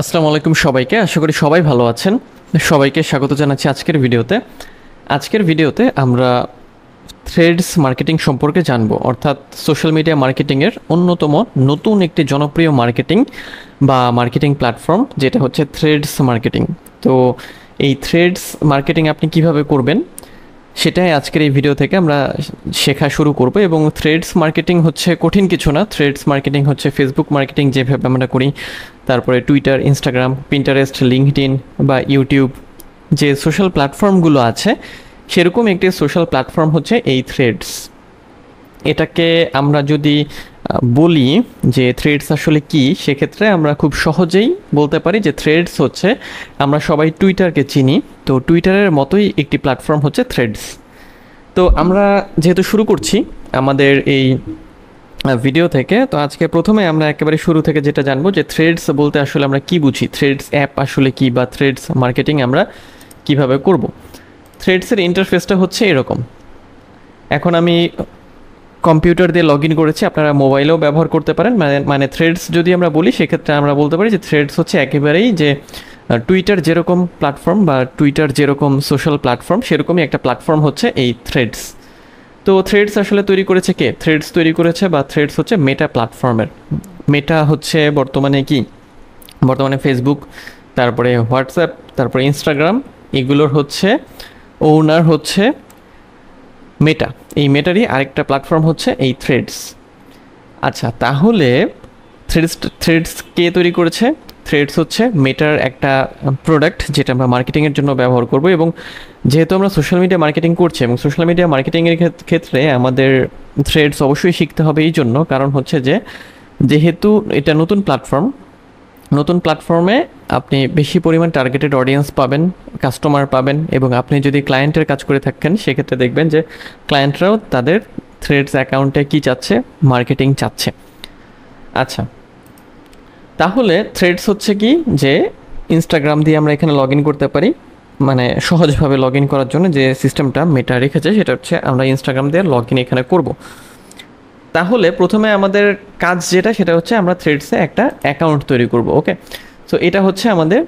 আসসালামু আলাইকুম সবাইকে আশা করি সবাই ভালো আছেন সবাইকে স্বাগত জানাচ্ছি আজকের ভিডিওতে আজকের ভিডিওতে আমরা থ্রেডস মার্কেটিং সম্পর্কে জানব অর্থাৎ সোশ্যাল মিডিয়া মার্কেটিংয়ের অন্যতম নতুন একটি জনপ্রিয় মার্কেটিং বা মার্কেটিং প্ল্যাটফর্ম যেটা হচ্ছে থ্রেডস মার্কেটিং তো এই থ্রেডস মার্কেটিং আপনি কিভাবে করবেন সেটাই আজকের এই ভিডিও থেকে আমরা শেখা শুরু করব এবং থ্রেডস মার্কেটিং হচ্ছে কঠিন কিছু না থ্রেডস মার্কেটিং হচ্ছে ফেসবুক মার্কেটিং যেভাবে আমরা করি তারপরে টুইটার ইনস্টাগ্রাম পিন্টারেস্ট লিঙ্কড বা ইউটিউব যে সোশ্যাল প্ল্যাটফর্মগুলো আছে সেরকম একটি সোশ্যাল প্ল্যাটফর্ম হচ্ছে এই থ্রেডস এটাকে আমরা যদি বলি যে থ্রেডস আসলে কি সেক্ষেত্রে আমরা খুব সহজেই বলতে পারি যে থ্রেডস হচ্ছে আমরা সবাই টুইটারকে চিনি তো টুইটারের মতোই একটি প্ল্যাটফর্ম হচ্ছে থ্রেডস তো আমরা যেহেতু শুরু করছি আমাদের এই ভিডিও থেকে তো আজকে প্রথমে আমরা একেবারে শুরু থেকে যেটা জানবো যে থ্রেডস বলতে আসলে আমরা কি বুঝি থ্রেডস অ্যাপ আসলে কি বা থ্রেডস মার্কেটিং আমরা কিভাবে করব থ্রেডসের ইন্টারফেসটা হচ্ছে এরকম এখন আমি কম্পিউটার দিয়ে লগ ইন করেছি আপনারা মোবাইলেও ব্যবহার করতে পারেন মানে মানে থ্রেডস যদি আমরা বলি সেক্ষেত্রে আমরা বলতে পারি যে থ্রেডস হচ্ছে একেবারেই যে টুইটার যেরকম প্ল্যাটফর্ম বা টুইটার যেরকম সোশ্যাল প্ল্যাটফর্ম সেরকমই একটা প্ল্যাটফর্ম হচ্ছে এই থ্রেডস তো থ্রেডস আসলে তৈরি করেছে কে থ্রেডস তৈরি করেছে বা থ্রেডস হচ্ছে মেটা প্ল্যাটফর্মের মেটা হচ্ছে বর্তমানে কি বর্তমানে ফেসবুক তারপরে হোয়াটসঅ্যাপ তারপরে ইনস্টাগ্রাম এগুলোর হচ্ছে ওনার হচ্ছে মেটা এই মেটারই আরেকটা প্ল্যাটফর্ম হচ্ছে এই থ্রেডস আচ্ছা তাহলে থ্রেডস থ্রেডস কে তৈরি করেছে থ্রেডস হচ্ছে মেটার একটা প্রোডাক্ট যেটা আমরা মার্কেটিংয়ের জন্য ব্যবহার করব এবং যেহেতু আমরা সোশ্যাল মিডিয়া মার্কেটিং করছি এবং সোশ্যাল মিডিয়া মার্কেটিংয়ের ক্ষেত্রে আমাদের থ্রেডস অবশ্যই শিখতে হবে এই জন্য কারণ হচ্ছে যে যেহেতু এটা নতুন প্ল্যাটফর্ম নতুন প্ল্যাটফর্মে আপনি বেশি পরিমাণ টার্গেটেড অডিয়েন্স পাবেন কাস্টমার পাবেন এবং আপনি যদি ক্লায়েন্টের কাজ করে থাকেন সেক্ষেত্রে দেখবেন যে ক্লায়েন্টরাও তাদের থ্রেডস অ্যাকাউন্টে কি চাচ্ছে মার্কেটিং চাচ্ছে আচ্ছা তাহলে থ্রেডস হচ্ছে কি যে ইনস্টাগ্রাম দিয়ে আমরা এখানে লগ করতে পারি মানে সহজভাবে লগ করার জন্য যে সিস্টেমটা মেটা রেখেছে সেটা হচ্ছে আমরা ইনস্টাগ্রাম দিয়ে লগ এখানে করব তাহলে প্রথমে আমাদের কাজ যেটা সেটা হচ্ছে আমরা থ্রেডসে একটা অ্যাকাউন্ট তৈরি করব ওকে সো এটা হচ্ছে আমাদের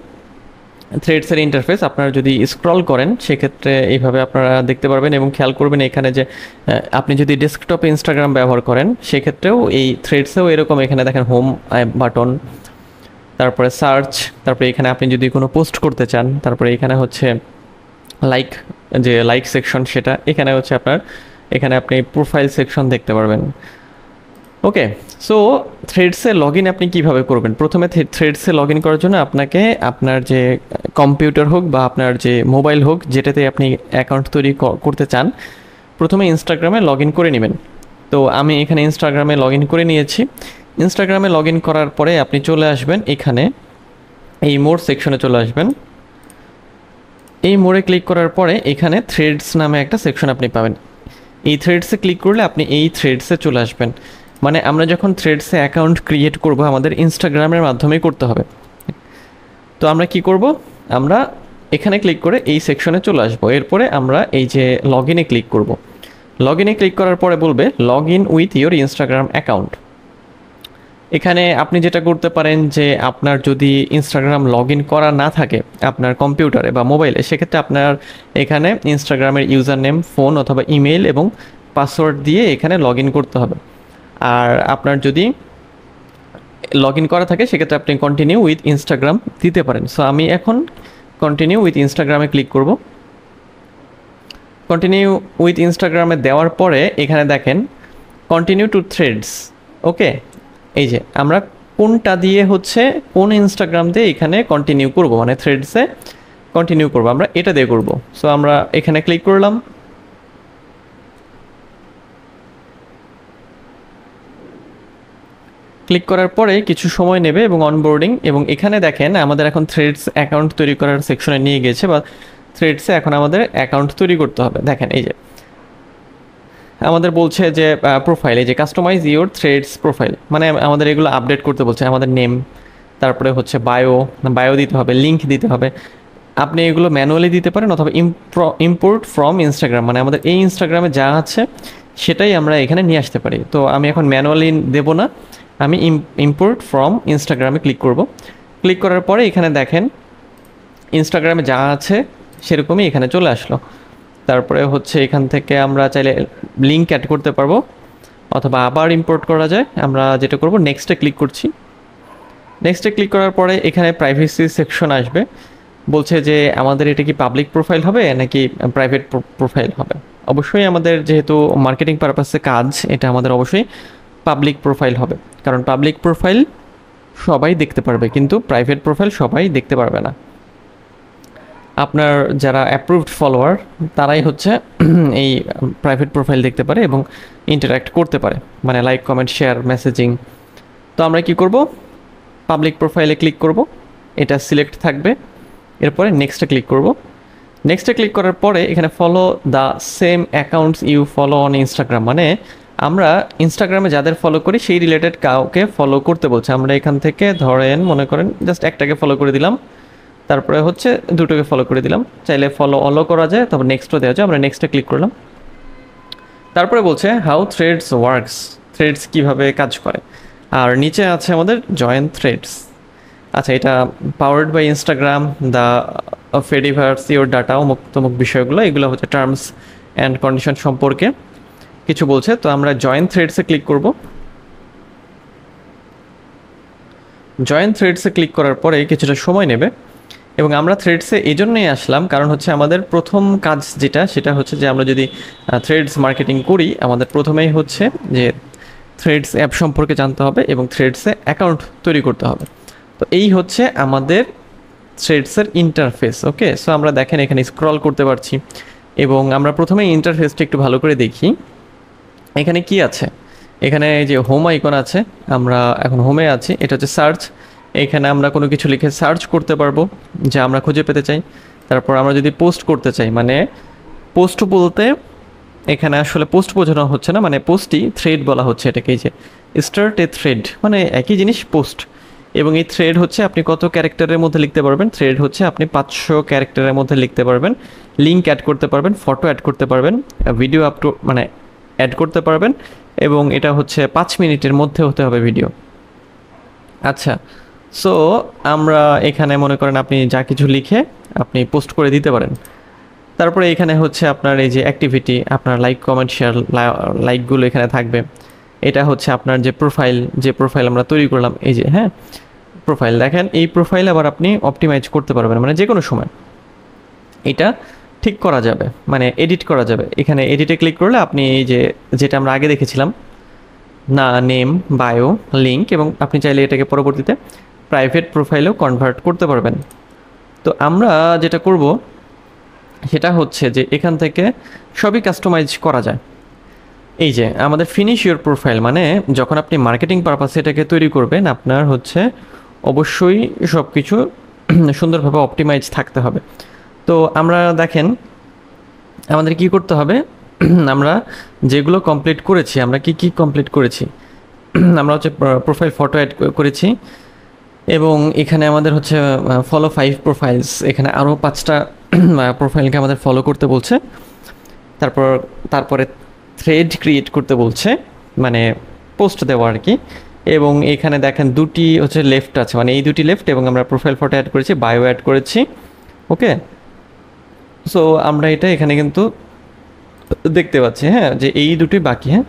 থ্রেডসের ইন্টারফেস আপনারা যদি স্ক্রল করেন সেক্ষেত্রে এইভাবে আপনারা দেখতে পারবেন এবং খেয়াল করবেন এখানে যে আপনি যদি ডেস্কটপ ইনস্টাগ্রাম ব্যবহার করেন সেক্ষেত্রেও এই থ্রেডসেও এরকম এখানে দেখেন হোম বাটন তারপরে সার্চ তারপরে এখানে আপনি যদি কোনো পোস্ট করতে চান তারপরে এখানে হচ্ছে লাইক যে লাইক সেকশন সেটা এখানে হচ্ছে আপনার এখানে আপনি প্রোফাইল সেকশন দেখতে পারবেন ওকে সো থ্রেডসে লগ ইন আপনি কিভাবে করবেন প্রথমে থ্রেডসে লগ ইন করার জন্য আপনাকে আপনার যে কম্পিউটার হোক বা আপনার যে মোবাইল হোক যেটাতে আপনি অ্যাকাউন্ট তৈরি করতে চান প্রথমে ইনস্টাগ্রামে লগ ইন করে নেবেন তো আমি এখানে ইনস্টাগ্রামে লগ ইন করে নিয়েছি ইনস্টাগ্রামে লগ ইন করার পরে আপনি চলে আসবেন এখানে এই মোড় সেকশনে চলে আসবেন এই মোড়ে ক্লিক করার পরে এখানে থ্রেডস নামে একটা সেকশন আপনি পাবেন এই থ্রেডসে ক্লিক করলে আপনি এই থ্রেডসে চলে আসবেন মানে আমরা যখন থ্রেডসে অ্যাকাউন্ট ক্রিয়েট করব আমাদের ইনস্টাগ্রামের মাধ্যমেই করতে হবে তো আমরা কি করব আমরা এখানে ক্লিক করে এই সেকশনে চলে আসবো এরপরে আমরা এই যে লগ ইনে ক্লিক করব লগ ক্লিক করার পরে বলবে log in with your Instagram account এখানে আপনি যেটা করতে পারেন যে আপনার যদি ইনস্টাগ্রাম লগ ইন করা না থাকে আপনার কম্পিউটারে বা মোবাইলে সেক্ষেত্রে আপনার এখানে ইনস্টাগ্রামের ইউজার নেম ফোন অথবা ইমেল এবং পাসওয়ার্ড দিয়ে এখানে লগ ইন করতে হবে আর আপনার যদি লগ ইন করা থাকে সেক্ষেত্রে আপনি কন্টিনিউ উইথ ইনস্টাগ্রাম দিতে পারেন সো আমি এখন কন্টিনিউ উইথ ইনস্টাগ্রামে ক্লিক করব কন্টিনিউ উইথ ইনস্টাগ্রামে দেওয়ার পরে এখানে দেখেন কন্টিনিউ টু থ্রেডস ওকে এই যে আমরা কোনটা দিয়ে হচ্ছে কোন ইনস্টাগ্রাম দিয়ে এখানে কন্টিনিউ করব মানে থ্রেডসে কন্টিনিউ করব আমরা এটা দিয়ে করব সো আমরা এখানে ক্লিক করলাম ক্লিক করার পরে কিছু সময় নেবে এবং অনবোর্ডিং এবং এখানে দেখেন আমাদের এখন থ্রেডস অ্যাকাউন্ট তৈরি করার সেকশনে নিয়ে গেছে বা থ্রেডসে এখন আমাদের অ্যাকাউন্ট তৈরি করতে হবে দেখেন এই যে আমাদের বলছে যে প্রোফাইলে যে কাস্টমাইজ ইউর থ্রেডস প্রোফাইল মানে আমাদের এগুলো আপডেট করতে বলছে আমাদের নেম তারপরে হচ্ছে বায়ো বায়ো দিতে হবে লিঙ্ক দিতে হবে আপনি এগুলো ম্যানুয়ালি দিতে পারেন অথবা ইম্পোর্ট ফ্রম ইনস্টাগ্রাম মানে আমাদের এই ইনস্টাগ্রামে যা আছে সেটাই আমরা এখানে নিয়ে আসতে পারি তো আমি এখন ম্যানুয়ালি দেব না আমি ইম্পোর্ট ফ্রম ইনস্টাগ্রামে ক্লিক করব ক্লিক করার পরে এখানে দেখেন ইনস্টাগ্রামে যা আছে সেরকমই এখানে চলে আসলো তারপরে হচ্ছে এখান থেকে আমরা চাইলে লিঙ্ক অ্যাড করতে পারবো অথবা আবার ইম্পোর্ট করা যায় আমরা যেটা করব নেক্সটে ক্লিক করছি নেক্সটে ক্লিক করার পরে এখানে প্রাইভেসি সেকশন আসবে বলছে যে আমাদের এটা কি পাবলিক প্রোফাইল হবে নাকি প্রাইভেট প্রোফাইল হবে অবশ্যই আমাদের যেহেতু মার্কেটিং পারপাসে কাজ এটা আমাদের অবশ্যই পাবলিক প্রোফাইল হবে কারণ পাবলিক প্রোফাইল সবাই দেখতে পারবে কিন্তু প্রাইভেট প্রোফাইল সবাই দেখতে পারবে না আপনার যারা অ্যাপ্রুভড ফলোয়ার তারাই হচ্ছে এই প্রাইভেট প্রোফাইল দেখতে পারে এবং ইন্টারাক্ট করতে পারে মানে লাইক কমেন্ট শেয়ার মেসেজিং তো আমরা কি করব পাবলিক প্রোফাইলে ক্লিক করব এটা সিলেক্ট থাকবে এরপরে নেক্সটে ক্লিক করব নেক্সটে ক্লিক করার পরে এখানে follow the same accounts you follow on Instagram মানে আমরা ইনস্টাগ্রামে যাদের ফলো করি সেই রিলেটেড কাউকে ফলো করতে বলছে আমরা এখান থেকে ধরেন মনে করেন জাস্ট একটাকে ফলো করে দিলাম তারপরে হচ্ছে দুটোকে ফলো করে দিলাম চাইলে ফলো অলো করা যায় তারপর নেক্সটও দেওয়া যায় আমরা নেক্সটে ক্লিক করলাম তারপরে বলছে হাউ থ্রেডস ওয়ার্কস থ্রেডস কীভাবে কাজ করে আর নিচে আছে আমাদের জয়েন্ট থ্রেডস আচ্ছা এটা powered by Instagram the fediverse your data অমুক তমুক বিষয়গুলো এগুলো হচ্ছে টার্মস অ্যান্ড কন্ডিশন সম্পর্কে কিছু বলছে তো আমরা জয়েন্ট থ্রেডসে ক্লিক করব জয়েন্ট থ্রেডসে ক্লিক করার পরে কিছুটা সময় নেবে এবং আমরা থ্রেডসে এই জন্যই আসলাম কারণ হচ্ছে আমাদের প্রথম কাজ যেটা সেটা হচ্ছে যে আমরা যদি থ্রেডস মার্কেটিং করি আমাদের প্রথমেই হচ্ছে যে থ্রেডস অ্যাপ সম্পর্কে জানতে হবে এবং থ্রেডসে অ্যাকাউন্ট তৈরি করতে হবে তো এই হচ্ছে আমাদের থ্রেডসের ইন্টারফেস ওকে সো আমরা দেখেন এখানে স্ক্রল করতে পারছি এবং আমরা প্রথমে ইন্টারফেসটা একটু ভালো করে দেখি এখানে কি আছে এখানে যে হোম আইকন আছে আমরা এখন হোমে আছি এটা হচ্ছে সার্চ এখানে আমরা কোনো কিছু লিখে সার্চ করতে পারবো যা আমরা খুঁজে পেতে চাই তারপর আমরা যদি পোস্ট করতে চাই মানে পোস্ট বলতে এখানে আসলে পোস্ট বোঝানো হচ্ছে না মানে পোস্টই থ্রেড বলা হচ্ছে এটাকে যে স্টার্ট এ থ্রেড মানে একই জিনিস পোস্ট এবং এই থ্রেড হচ্ছে আপনি কত ক্যারেক্টারের মধ্যে লিখতে পারবেন থ্রেড হচ্ছে আপনি পাঁচশো ক্যারেক্টারের মধ্যে লিখতে পারবেন লিঙ্ক অ্যাড করতে পারবেন ফটো অ্যাড করতে পারবেন ভিডিও আপ টু মানে অ্যাড করতে পারবেন এবং এটা হচ্ছে পাঁচ মিনিটের মধ্যে হতে হবে ভিডিও আচ্ছা সো আমরা এখানে মনে করেন আপনি যা কিছু লিখে আপনি পোস্ট করে দিতে পারেন তারপরে এখানে হচ্ছে আপনার এই যে অ্যাক্টিভিটি আপনার লাইক কমেন্ট শেয়ার লাইকগুলো এখানে থাকবে এটা হচ্ছে আপনার যে প্রোফাইল যে প্রোফাইল আমরা তৈরি করলাম এই যে হ্যাঁ প্রোফাইল দেখেন এই প্রোফাইল আবার আপনি অপটিমাইজ করতে পারবেন মানে যে কোনো সময় এটা ঠিক করা যাবে মানে এডিট করা যাবে এখানে এডিটে ক্লিক করলে আপনি এই যে যেটা আমরা আগে দেখেছিলাম না নেম বায়ো লিঙ্ক এবং আপনি চাইলে এটাকে পরবর্তীতে প্রাইভেট প্রোফাইলেও কনভার্ট করতে পারবেন তো আমরা যেটা করব সেটা হচ্ছে যে এখান থেকে সবই কাস্টমাইজ করা যায় এই যে আমাদের ফিনিশ ইউর প্রোফাইল মানে যখন আপনি মার্কেটিং পারপাসে এটাকে তৈরি করবেন আপনার হচ্ছে অবশ্যই সব কিছু সুন্দরভাবে অপটিমাইজ থাকতে হবে তো আমরা দেখেন আমাদের কি করতে হবে আমরা যেগুলো কমপ্লিট করেছি আমরা কি কি কমপ্লিট করেছি আমরা হচ্ছে প্রোফাইল ফটো অ্যাড করেছি এবং এখানে আমাদের হচ্ছে ফলো ফাইভ প্রোফাইলস এখানে আরও পাঁচটা প্রোফাইলকে আমাদের ফলো করতে বলছে তারপর তারপরে থ্রেড ক্রিয়েট করতে বলছে মানে পোস্ট দেওয়া আর কি এবং এখানে দেখেন দুটি হচ্ছে লেফট আছে মানে এই দুটি লেফট এবং আমরা প্রোফাইল ফটো অ্যাড করেছি বায়ো অ্যাড করেছি ওকে সো আমরা এটা এখানে কিন্তু দেখতে পাচ্ছি হ্যাঁ যে এই দুটোই বাকি হ্যাঁ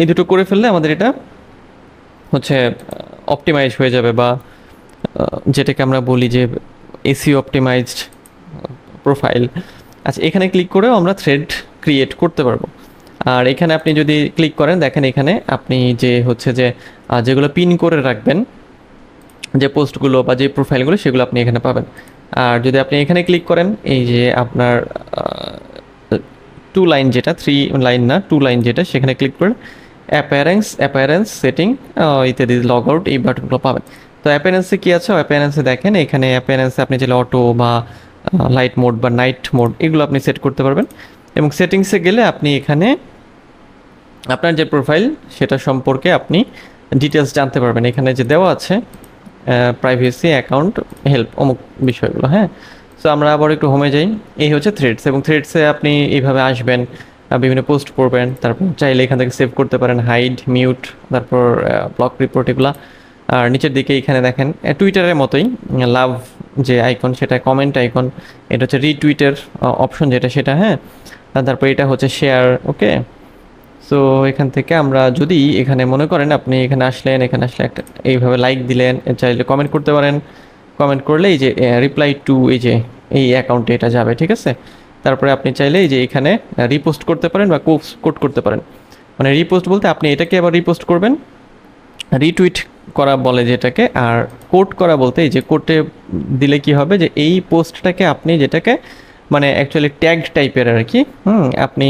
এই দুটো করে ফেললে আমাদের এটা হচ্ছে অপটিমাইজ হয়ে যাবে বা যেটাকে আমরা বলি যে এসি অপটিমাইজড প্রোফাইল আচ্ছা এখানে ক্লিক করেও আমরা থ্রেড ক্রিয়েট করতে পারবো আর এখানে আপনি যদি ক্লিক করেন দেখেন এখানে আপনি যে হচ্ছে যে যেগুলো পিন করে রাখবেন যে পোস্টগুলো বা যে প্রোফাইলগুলো সেগুলো আপনি এখানে পাবেন আর যদি আপনি এখানে ক্লিক করেন এই যে আপনার টু লাইন যেটা থ্রি লাইন না টু লাইন যেটা সেখানে ক্লিক করেন অ্যাপারেন্স অ্যাপারেন্স সেটিং ইত্যাদি লগ আউট এই বাটনগুলো পাবেন তো অ্যাপারেন্সে কী আছে অ্যাপারেন্সে দেখেন এখানে অ্যাপারেন্সে আপনি যে অটো বা লাইট মোড বা নাইট মোড এগুলো আপনি সেট করতে পারবেন এবং সেটিংসে গেলে আপনি এখানে আপনার যে প্রোফাইল সেটা সম্পর্কে আপনি ডিটেলস জানতে পারবেন এখানে যে দেওয়া আছে প্রাইভেসি অ্যাকাউন্ট হেল্প অমুক বিষয়গুলো হ্যাঁ সো আমরা আবার একটু হোমে যাই এই হচ্ছে থ্রেডস এবং থ্রেডসে আপনি এইভাবে আসবেন বিভিন্ন পোস্ট করবেন তারপর চাইলে এখান থেকে সেভ করতে পারেন হাইড মিউট তারপর ব্লক রিপোর্ট এগুলো আর নিচের দিকে এখানে দেখেন টুইটারের মতোই লাভ যে আইকন সেটা কমেন্ট আইকন এটা হচ্ছে রিটুইটের অপশন যেটা সেটা হ্যাঁ তারপর এটা হচ্ছে শেয়ার ওকে সো এখান থেকে আমরা যদি এখানে মনে করেন আপনি এখানে আসলেন এখানে আসলে একটা এইভাবে লাইক দিলেন চাইলে কমেন্ট করতে পারেন কমেন্ট করলে এই যে রিপ্লাই টু এই যে এই অ্যাকাউন্টে এটা যাবে ঠিক আছে তারপরে আপনি চাইলে এই যে এখানে রিপোস্ট করতে পারেন বা কোট করতে পারেন মানে রিপোস্ট বলতে আপনি এটাকে আবার রিপোস্ট করবেন রিটুইট করা বলে যেটাকে আর কোট করা বলতে এই যে কোটে দিলে কি হবে যে এই পোস্টটাকে আপনি যেটাকে মানে অ্যাকচুয়ালি ট্যাগ টাইপের আর কি হুম আপনি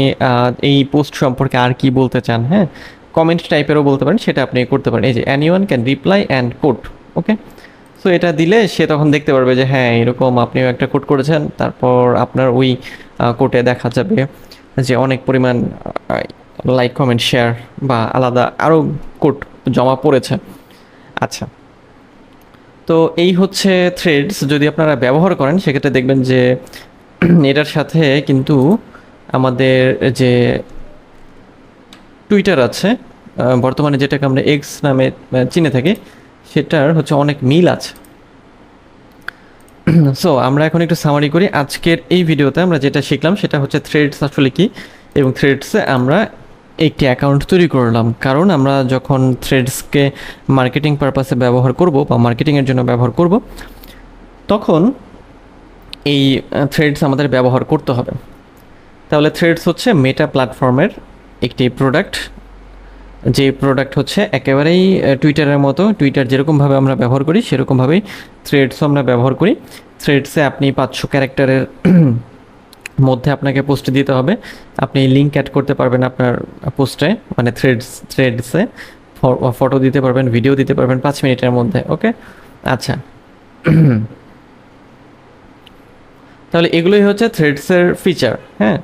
এই পোস্ট সম্পর্কে আর কি বলতে চান হ্যাঁ কমেন্ট টাইপেরও বলতে পারেন সেটা আপনি করতে পারেন এই যে anyone can reply and quote okay so এটা দিলে সে তখন দেখতে পারবে যে হ্যাঁ এরকম আপনিও একটা কোড করেছেন তারপর আপনার ওই কোটে দেখা যাবে যে অনেক পরিমাণ লাইক কমেন্ট শেয়ার বা আলাদা আরও কোড জমা পড়েছে আচ্ছা তো এই হচ্ছে থ্রেডস যদি আপনারা ব্যবহার করেন সেক্ষেত্রে দেখবেন যে এটার সাথে কিন্তু আমাদের যে টুইটার আছে বর্তমানে যেটাকে আমরা এক্স নামে চিনে থাকি সেটার হচ্ছে অনেক মিল আছে সো আমরা এখন একটু সামারি করি আজকের এই ভিডিওতে আমরা যেটা শিখলাম সেটা হচ্ছে থ্রেডস আসলে কি এবং থ্রেডসে আমরা একটি অ্যাকাউন্ট তৈরি করলাম কারণ আমরা যখন থ্রেডসকে মার্কেটিং পারপাসে ব্যবহার করব বা মার্কেটিংয়ের জন্য ব্যবহার করব তখন এই থ্রেডস আমাদের ব্যবহার করতে হবে তাহলে থ্রেডস হচ্ছে মেটা প্ল্যাটফর্মের একটি প্রোডাক্ট যে প্রোডাক্ট হচ্ছে একেবারেই টুইটারের মতো টুইটার যেরকমভাবে আমরা ব্যবহার করি সেরকমভাবেই থ্রেডসও আমরা ব্যবহার করি থ্রেডসে আপনি পাঁচশো ক্যারেক্টারের মধ্যে আপনাকে পোস্ট দিতে হবে আপনি লিঙ্ক অ্যাড করতে পারবেন আপনার পোস্টে মানে থ্রেডস থ্রেডসে ফটো দিতে পারবেন ভিডিও দিতে পারবেন পাঁচ মিনিটের মধ্যে ওকে আচ্ছা তাহলে এগুলোই হচ্ছে থ্রেডসের ফিচার হ্যাঁ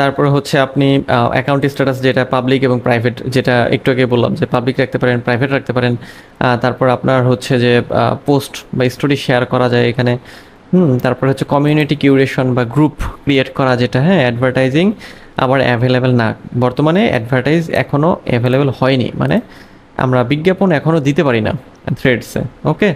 তারপর হচ্ছে আপনি অ্যাকাউন্ট স্ট্যাটাস যেটা পাবলিক এবং প্রাইভেট যেটা একটু আগে বললাম যে পাবলিক রাখতে পারেন প্রাইভেট রাখতে পারেন তারপর আপনার হচ্ছে যে পোস্ট বা স্টোরি শেয়ার করা যায় এখানে হুম তারপর হচ্ছে কমিউনিটি কিউরেশন বা গ্রুপ ক্রিয়েট করা যেটা হ্যাঁ অ্যাডভার্টাইজিং আবার অ্যাভেলেবেল না বর্তমানে অ্যাডভার্টাইজ এখনও অ্যাভেলেবেল হয়নি মানে আমরা বিজ্ঞাপন এখনও দিতে পারি না থ্রেডসে ওকে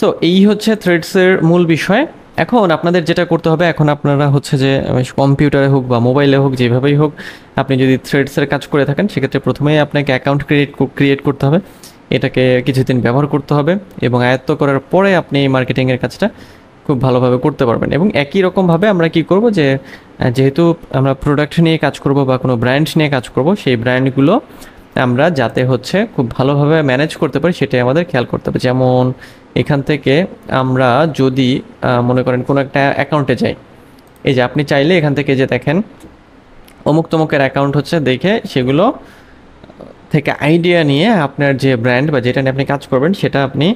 সো এই হচ্ছে থ্রেডসের মূল বিষয় এখন আপনাদের যেটা করতে হবে এখন আপনারা হচ্ছে যে কম্পিউটারে হোক বা মোবাইলে হোক যেভাবেই হোক আপনি যদি থ্রেডসের কাজ করে থাকেন সেক্ষেত্রে প্রথমেই আপনাকে অ্যাকাউন্ট ক্রিয়েট ক্রিয়েট করতে হবে এটাকে কিছুদিন ব্যবহার করতে হবে এবং আয়ত্ত করার পরে আপনি এই মার্কেটিংয়ের কাজটা খুব ভালোভাবে করতে পারবেন এবং একই রকমভাবে আমরা কি করব যে যেহেতু আমরা প্রোডাক্ট নিয়ে কাজ করব বা কোনো ব্র্যান্ড নিয়ে কাজ করব সেই ব্র্যান্ডগুলো আমরা যাতে হচ্ছে খুব ভালোভাবে ম্যানেজ করতে পারি সেটাই আমাদের খেয়াল করতে হবে যেমন এখান থেকে আমরা যদি মনে করেন কোনো একটা অ্যাকাউন্টে যাই এই যে আপনি চাইলে এখান থেকে যে দেখেন অমুক তমুকের অ্যাকাউন্ট হচ্ছে দেখে সেগুলো থেকে আইডিয়া নিয়ে আপনার যে ব্র্যান্ড বা যেটা নিয়ে আপনি কাজ করবেন সেটা আপনি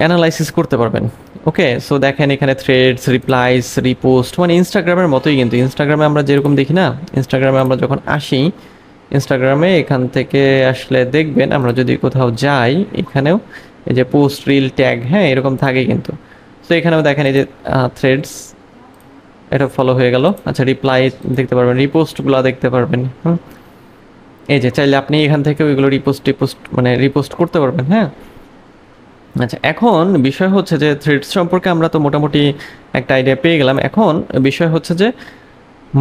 অ্যানালাইসিস করতে পারবেন ওকে সো দেখেন এখানে থ্রেডস রিপ্লাইস রিপোস্ট মানে ইনস্টাগ্রামের মতোই কিন্তু ইনস্টাগ্রামে আমরা যেরকম দেখি না ইনস্টাগ্রামে আমরা যখন আসি ইনস্টাগ্রামে এখান থেকে আসলে দেখবেন আমরা যদি কোথাও যাই এখানেও এই যে পোস্ট রিল ট্যাগ হ্যাঁ এরকম থাকে কিন্তু তো এখানেও দেখেন এই যে থ্রেডস এটা ফলো হয়ে গেল আচ্ছা রিপ্লাই দেখতে পারবেন রিপোস্টগুলো দেখতে পারবেন হুম এই যে চাইলে আপনি এখান থেকে ওইগুলো রিপোস্ট রিপোস্ট মানে রিপোস্ট করতে পারবেন হ্যাঁ আচ্ছা এখন বিষয় হচ্ছে যে থ্রেডস সম্পর্কে আমরা তো মোটামুটি একটা আইডিয়া পেয়ে গেলাম এখন বিষয় হচ্ছে যে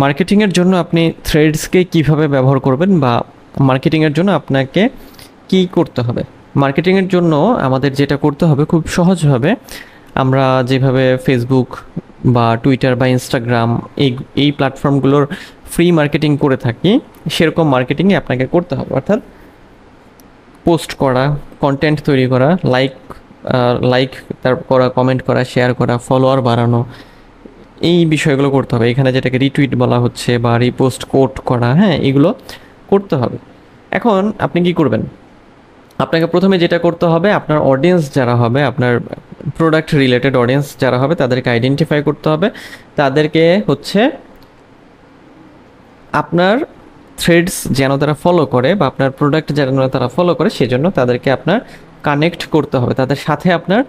মার্কেটিংয়ের জন্য আপনি থ্রেডসকে কিভাবে ব্যবহার করবেন বা মার্কেটিংয়ের জন্য আপনাকে কি করতে হবে মার্কেটিংয়ের জন্য আমাদের যেটা করতে হবে খুব সহজভাবে আমরা যেভাবে ফেসবুক বা টুইটার বা ইনস্টাগ্রাম এই এই প্ল্যাটফর্মগুলোর ফ্রি মার্কেটিং করে থাকি সেরকম মার্কেটিংয়ে আপনাকে করতে হবে অর্থাৎ পোস্ট করা কন্টেন্ট তৈরি করা লাইক লাইক তার করা কমেন্ট করা শেয়ার করা ফলোয়ার বাড়ানো এই বিষয়গুলো করতে হবে এখানে যেটাকে রিটুইট বলা হচ্ছে বা রিপোস্ট কোট করা হ্যাঁ এগুলো করতে হবে এখন আপনি কি করবেন আপনাকে প্রথমে যেটা করতে হবে আপনার অডিয়েন্স যারা হবে আপনার প্রোডাক্ট রিলেটেড অডিয়েন্স যারা হবে তাদেরকে আইডেন্টিফাই করতে হবে তাদেরকে হচ্ছে আপনার থ্রেডস যেন তারা ফলো করে বা আপনার প্রোডাক্ট যেন তারা ফলো করে সেজন্য তাদেরকে আপনার কানেক্ট করতে হবে তাদের সাথে আপনার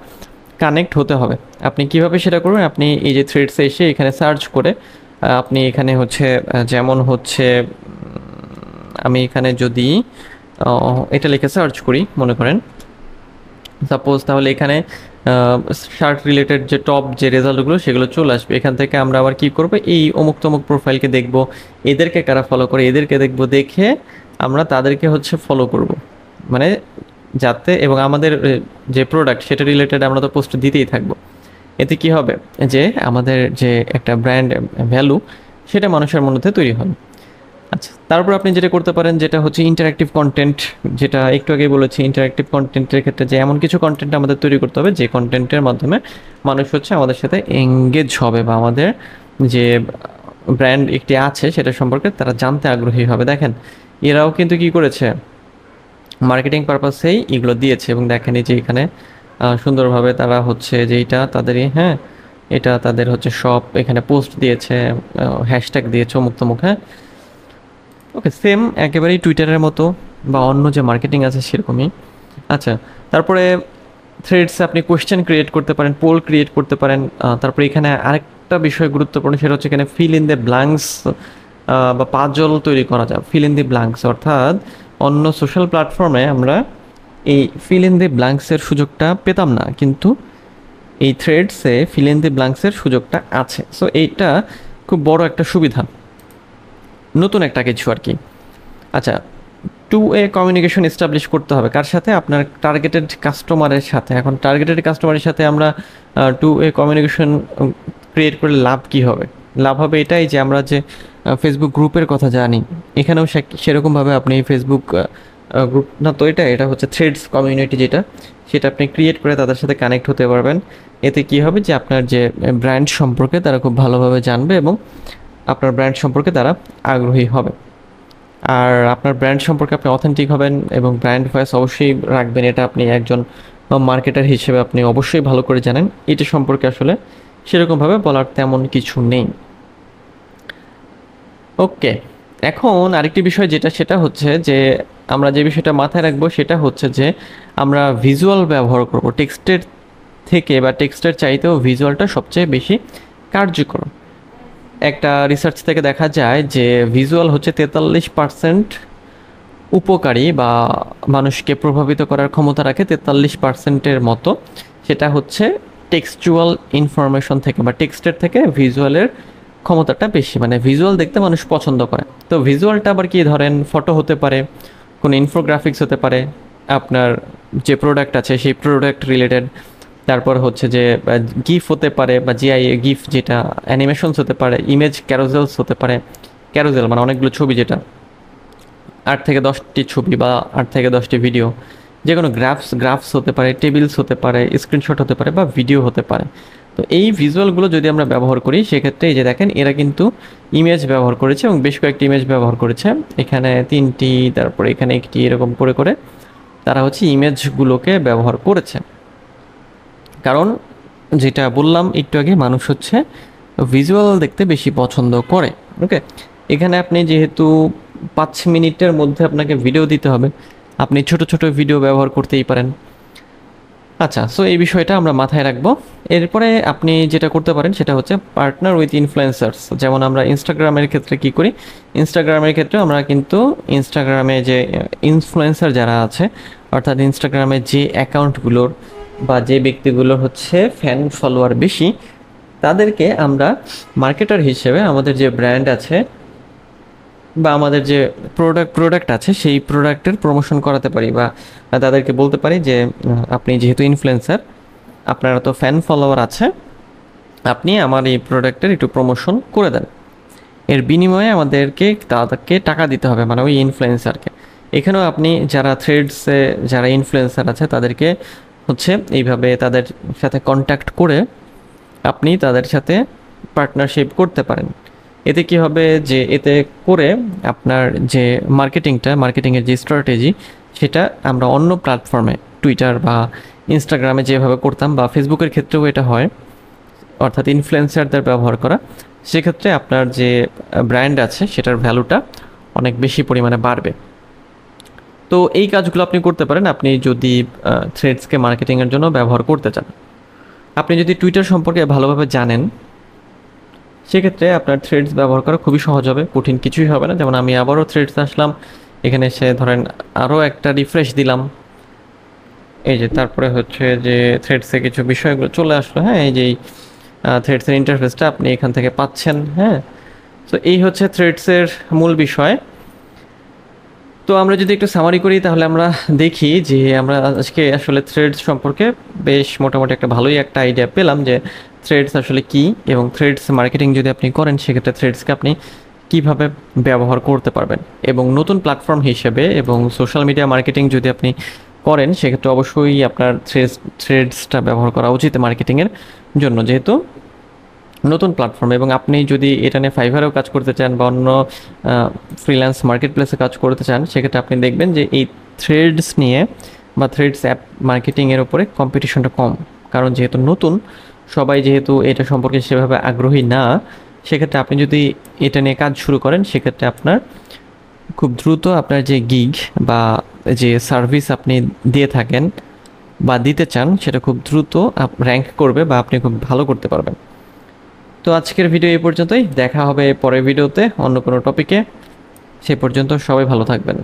কানেক্ট হতে হবে আপনি কিভাবে সেটা করবেন আপনি এই যে থ্রেডসে এসে এখানে সার্চ করে আপনি এখানে হচ্ছে যেমন হচ্ছে আমি এখানে যদি এটা লিখে সার্চ করি মনে করেন সাপোজ তাহলে এখানে শার্ট রিলেটেড যে টপ যে রেজাল্টগুলো সেগুলো চলে আসবে এখান থেকে আমরা আবার কি করব এই অমুক তমুক প্রোফাইলকে দেখব এদেরকে কারা ফলো করে এদেরকে দেখব দেখে আমরা তাদেরকে হচ্ছে ফলো করব মানে যাতে এবং আমাদের যে প্রোডাক্ট সেটা রিলেটেড আমরা তো পোস্ট দিতেই থাকবো এতে কি হবে যে আমাদের যে একটা ব্র্যান্ড ভ্যালু সেটা মানুষের মধ্যে তৈরি হবে আচ্ছা তারপর আপনি যেটা করতে পারেন যেটা হচ্ছে ইন্টারাক্টিভ কন্টেন্ট যেটা একটু আগে বলেছি ইন্টারাক্টিভ কন্টেন্টের ক্ষেত্রে যে এমন কিছু কন্টেন্ট আমাদের তৈরি করতে হবে যে কন্টেন্টের মাধ্যমে মানুষ হচ্ছে আমাদের সাথে এঙ্গেজ হবে বা আমাদের যে ব্র্যান্ড একটি আছে সেটা সম্পর্কে তারা জানতে আগ্রহী হবে দেখেন এরাও কিন্তু কি করেছে মার্কেটিং পারপাসেই এগুলো দিয়েছে এবং দেখেনি যে এখানে সুন্দরভাবে তারা হচ্ছে যে এটা তাদেরই হ্যাঁ এটা তাদের হচ্ছে সব এখানে পোস্ট দিয়েছে হ্যাশট্যাগ দিয়েছে মুক্ত মুখে ওকে সেম একেবারেই টুইটারের মতো বা অন্য যে মার্কেটিং আছে সেরকমই আচ্ছা তারপরে থ্রেডস আপনি কোয়েশ্চেন ক্রিয়েট করতে পারেন পোল ক্রিয়েট করতে পারেন তারপরে এখানে আরেকটা বিষয় গুরুত্বপূর্ণ সেটা হচ্ছে এখানে ফিল ইন দ্য ব্ল্যাঙ্কস বা পাজল তৈরি করা যায় ফিল ইন দি ব্ল্যাঙ্কস অর্থাৎ অন্য সোশ্যাল প্ল্যাটফর্মে আমরা এই ফিল ইন দি ব্ল্যাঙ্কসের সুযোগটা পেতাম না কিন্তু এই থ্রেডসে ফিল ইন দি ব্ল্যাঙ্কসের সুযোগটা আছে সো এইটা খুব বড় একটা সুবিধা নতুন একটা কিছু আর কি আচ্ছা টু এ কমিউনিকেশন এস্টাবলিশ করতে হবে কার সাথে আপনার টার্গেটেড কাস্টমারের সাথে এখন টার্গেটেড কাস্টমারের সাথে আমরা টু এ কমিউনিকেশন ক্রিয়েট করে লাভ কী হবে লাভ হবে এটাই যে আমরা যে ফেসবুক গ্রুপের কথা জানি এখানেও সেরকমভাবে আপনি ফেসবুক গ্রুপ না তো এটা এটা হচ্ছে থ্রেডস কমিউনিটি যেটা সেটা আপনি ক্রিয়েট করে তাদের সাথে কানেক্ট হতে পারবেন এতে কি হবে যে আপনার যে ব্র্যান্ড সম্পর্কে তারা খুব ভালোভাবে জানবে এবং আপনার ব্র্যান্ড সম্পর্কে তারা আগ্রহী হবে আর আপনার ব্র্যান্ড সম্পর্কে আপনি অথেন্টিক হবেন এবং ব্র্যান্ড ভয়েস অবশ্যই রাখবেন এটা আপনি একজন মার্কেটার হিসেবে আপনি অবশ্যই ভালো করে জানেন এটা সম্পর্কে আসলে সেরকমভাবে বলার তেমন কিছু নেই ওকে এখন আরেকটি বিষয় যেটা সেটা হচ্ছে যে আমরা যে বিষয়টা মাথায় রাখবো সেটা হচ্ছে যে আমরা ভিজুয়াল ব্যবহার করব টেক্সটের থেকে বা টেক্সটের চাইতেও ভিজুয়ালটা সবচেয়ে বেশি কার্যকর একটা রিসার্চ থেকে দেখা যায় যে ভিজুয়াল হচ্ছে তেতাল্লিশ পার্সেন্ট উপকারী বা মানুষকে প্রভাবিত করার ক্ষমতা রাখে তেতাল্লিশ পার্সেন্টের মতো সেটা হচ্ছে টেক্সচুয়াল ইনফরমেশন থেকে বা টেক্সটের থেকে ভিজুয়ালের ক্ষমতাটা বেশি মানে ভিজুয়াল দেখতে মানুষ পছন্দ করে তো ভিজুয়ালটা আবার কি ধরেন ফটো হতে পারে কোনো ইনফোগ্রাফিক্স হতে পারে আপনার যে প্রোডাক্ট আছে সেই প্রোডাক্ট রিলেটেড তারপর হচ্ছে যে গিফ হতে পারে বা জিআই গিফ যেটা অ্যানিমেশনস হতে পারে ইমেজ ক্যারোজেলস হতে পারে ক্যারোজেল মানে অনেকগুলো ছবি যেটা আট থেকে দশটি ছবি বা আট থেকে দশটি ভিডিও যে কোনো গ্রাফস গ্রাফস হতে পারে টেবিলস হতে পারে স্ক্রিনশট হতে পারে বা ভিডিও হতে পারে তো এই ভিজুয়ালগুলো যদি আমরা ব্যবহার করি সেক্ষেত্রে এই যে দেখেন এরা কিন্তু ইমেজ ব্যবহার করেছে এবং বেশ কয়েকটি ইমেজ ব্যবহার করেছে এখানে তিনটি তারপরে এখানে একটি এরকম করে করে তারা হচ্ছে ইমেজগুলোকে ব্যবহার করেছে কারণ যেটা বললাম একটু আগে মানুষ হচ্ছে ভিজুয়াল দেখতে বেশি পছন্দ করে ওকে এখানে আপনি যেহেতু পাঁচ মিনিটের মধ্যে আপনাকে ভিডিও দিতে হবে আপনি ছোট ছোট ভিডিও ব্যবহার করতেই পারেন আচ্ছা সো এই বিষয়টা আমরা মাথায় রাখবো এরপরে আপনি যেটা করতে পারেন সেটা হচ্ছে পার্টনার উইথ ইনফ্লুয়েন্সার্স যেমন আমরা ইনস্টাগ্রামের ক্ষেত্রে কি করি ইনস্টাগ্রামের ক্ষেত্রে আমরা কিন্তু ইনস্টাগ্রামে যে ইনফ্লুয়েন্সার যারা আছে অর্থাৎ ইনস্টাগ্রামে যে অ্যাকাউন্টগুলোর বা যে ব্যক্তিগুলোর হচ্ছে ফ্যান ফলোয়ার বেশি তাদেরকে আমরা মার্কেটার হিসেবে আমাদের যে ব্র্যান্ড আছে বা আমাদের যে প্রোডাক্ট প্রোডাক্ট আছে সেই প্রোডাক্টের প্রমোশন করাতে পারি বা তাদেরকে বলতে পারি যে আপনি যেহেতু ইনফ্লুয়েন্সার আপনারা তো ফ্যান ফলোয়ার আছে আপনি আমার এই প্রোডাক্টের একটু প্রমোশন করে দেন এর বিনিময়ে আমাদেরকে তাদেরকে টাকা দিতে হবে মানে ওই ইনফ্লুয়েন্সারকে এখানেও আপনি যারা থ্রেডসে যারা ইনফ্লুয়েন্সার আছে তাদেরকে হচ্ছে এইভাবে তাদের সাথে কন্ট্যাক্ট করে আপনি তাদের সাথে পার্টনারশিপ করতে পারেন এতে কি হবে যে এতে করে আপনার যে মার্কেটিংটা মার্কেটিংয়ের যে স্ট্র্যাটেজি সেটা আমরা অন্য প্ল্যাটফর্মে টুইটার বা ইনস্টাগ্রামে যেভাবে করতাম বা ফেসবুকের ক্ষেত্রেও এটা হয় অর্থাৎ ইনফ্লুয়েন্সারদের ব্যবহার করা সেক্ষেত্রে আপনার যে ব্র্যান্ড আছে সেটার ভ্যালুটা অনেক বেশি পরিমাণে বাড়বে তো এই কাজগুলো আপনি করতে পারেন আপনি যদি থ্রেডসকে মার্কেটিংয়ের জন্য ব্যবহার করতে চান আপনি যদি টুইটার সম্পর্কে ভালোভাবে জানেন সেক্ষেত্রে আপনার থ্রেডস ব্যবহার করা খুবই সহজ হবে কঠিন কিছুই হবে না যেমন আমি আবারও থ্রেডস আসলাম এখানে এসে ধরেন আরও একটা রিফ্রেশ দিলাম এই যে তারপরে হচ্ছে যে থ্রেডসে কিছু বিষয়গুলো চলে আসলো হ্যাঁ এই যে থ্রেডসের ইন্টারফেসটা আপনি এখান থেকে পাচ্ছেন হ্যাঁ তো এই হচ্ছে থ্রেডসের মূল বিষয় তো আমরা যদি একটু সামারি করি তাহলে আমরা দেখি যে আমরা আজকে আসলে থ্রেডস সম্পর্কে বেশ মোটামুটি একটা ভালোই একটা আইডিয়া পেলাম যে থ্রেডস আসলে কি এবং থ্রেডস মার্কেটিং যদি আপনি করেন সেক্ষেত্রে থ্রেডসকে আপনি কিভাবে ব্যবহার করতে পারবেন এবং নতুন প্ল্যাটফর্ম হিসেবে এবং সোশ্যাল মিডিয়া মার্কেটিং যদি আপনি করেন সেক্ষেত্রে অবশ্যই আপনার থ্রেডস থ্রেডসটা ব্যবহার করা উচিত মার্কেটিংয়ের জন্য যেহেতু নতুন প্ল্যাটফর্ম এবং আপনি যদি এটা নিয়ে ফাইভারেও কাজ করতে চান বা অন্য ফ্রিল্যান্স মার্কেট প্লেসে কাজ করতে চান সেক্ষেত্রে আপনি দেখবেন যে এই থ্রেডস নিয়ে বা থ্রেডস অ্যাপ মার্কেটিংয়ের উপরে কম্পিটিশনটা কম কারণ যেহেতু নতুন সবাই যেহেতু এটা সম্পর্কে সেভাবে আগ্রহী না সেক্ষেত্রে আপনি যদি এটা নিয়ে কাজ শুরু করেন সেক্ষেত্রে আপনার খুব দ্রুত আপনার যে গিগ বা যে সার্ভিস আপনি দিয়ে থাকেন বা দিতে চান সেটা খুব দ্রুত র্যাঙ্ক করবে বা আপনি খুব ভালো করতে পারবেন তো আজকের ভিডিও এই পর্যন্তই দেখা হবে পরের ভিডিওতে অন্য কোনো টপিকে সে পর্যন্ত সবাই ভালো থাকবেন